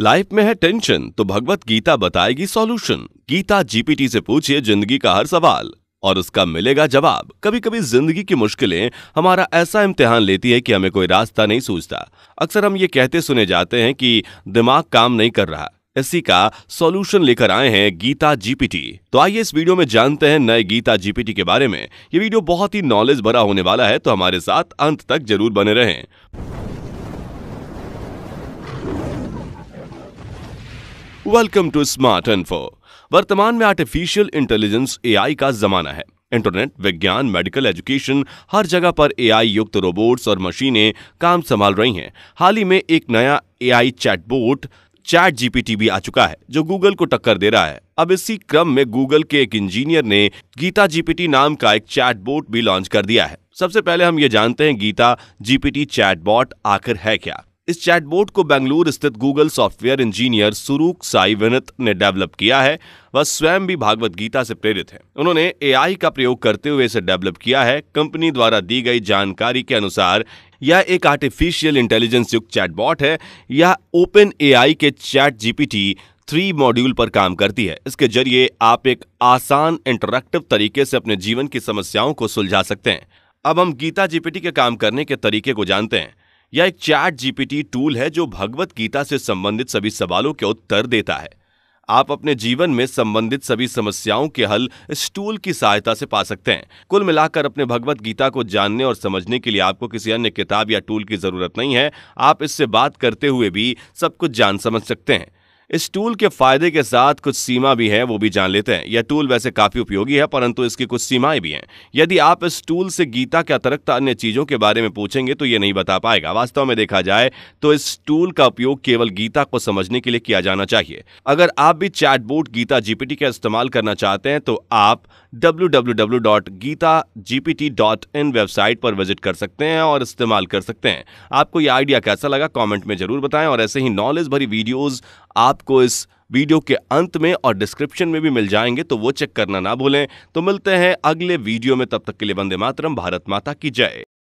life में है tension तो भगवत गीता बताएगी सॉल्यूशन गीता जीपीटी से पूछिए जिंदगी का हर सवाल और उसका मिलेगा जवाब कभी कभी जिंदगी की मुश्किलें हमारा ऐसा इम्तिहान लेती है कि हमें कोई रास्ता नहीं सूझता अक्सर हम ये कहते सुने जाते हैं कि दिमाग काम नहीं कर रहा इसी का सॉल्यूशन लेकर आए हैं गीता जीपीटी तो आइए इस वीडियो में जानते हैं नए गीता जीपीटी के बारे में ये वीडियो बहुत ही नॉलेज भरा होने वाला है तो हमारे साथ अंत तक जरूर बने रहें वेलकम टू स्मार्ट इन्फो वर्तमान में आर्टिफिशियल इंटेलिजेंस एआई का जमाना है इंटरनेट विज्ञान मेडिकल एजुकेशन हर जगह पर एआई युक्त रोबोट्स और मशीनें काम संभाल रही हैं हाल ही में एक नया एआई चैटबोट चैट जीपीटी भी आ चुका है जो गूगल को टक्कर दे रहा है अब इसी क्रम में गूगल के एक इंजीनियर ने गीता जीपीटी नाम का एक चैटबोट भी लॉन्च कर दिया है सबसे पहले हम ये जानते हैं गीता जीपीटी चैटबॉट आखिर है क्या इस चैटबोट को बेंगलुरु स्थित गूगल सॉफ्टवेयर इंजीनियर सुरूक साई विनत ने डेवलप किया है वह स्वयं भी भागवत गीता से प्रेरित है उन्होंने एआई का प्रयोग करते हुए इसे डेवलप किया है कंपनी द्वारा दी गई जानकारी के अनुसार यह एक आर्टिफिशियल इंटेलिजेंस युक्त चैटबॉट है यह ओपन एआई के चैट जीपीटी थ्री मॉड्यूल पर काम करती है इसके जरिए आप एक आसान इंटरक्टिव तरीके से अपने जीवन की समस्याओं को सुलझा सकते हैं अब हम गीता जीपीटी के काम करने के तरीके को जानते हैं या एक चैट जीपीटी टूल है जो भगवत गीता से संबंधित सभी सवालों के उत्तर देता है आप अपने जीवन में संबंधित सभी समस्याओं के हल इस टूल की सहायता से पा सकते हैं कुल मिलाकर अपने भगवत गीता को जानने और समझने के लिए आपको किसी अन्य किताब या टूल की जरूरत नहीं है आप इससे बात करते हुए भी सब कुछ जान समझ सकते हैं इस टूल के फायदे के साथ कुछ सीमा भी है वो भी जान लेते हैं यह टूल वैसे काफी उपयोगी है परंतु इसकी कुछ सीमाएं भी हैं यदि आप इस टूल से गीता के अतिरिक्त अन्य चीजों के बारे में पूछेंगे तो ये नहीं बता पाएगा वास्तव में देखा जाए तो इस टूल का उपयोग केवल गीता को समझने के लिए किया जाना चाहिए अगर आप भी चैटबोर्ड गीता जीपीटी का इस्तेमाल करना चाहते हैं तो आप डब्ल्यू वेबसाइट पर विजिट कर सकते हैं और इस्तेमाल कर सकते हैं आपको यह आइडिया कैसा लगा कॉमेंट में जरूर बताएं और ऐसे ही नॉलेज भरी वीडियोज आप आपको इस वीडियो के अंत में और डिस्क्रिप्शन में भी मिल जाएंगे तो वो चेक करना ना भूलें तो मिलते हैं अगले वीडियो में तब तक के लिए वंदे मातरम भारत माता की जय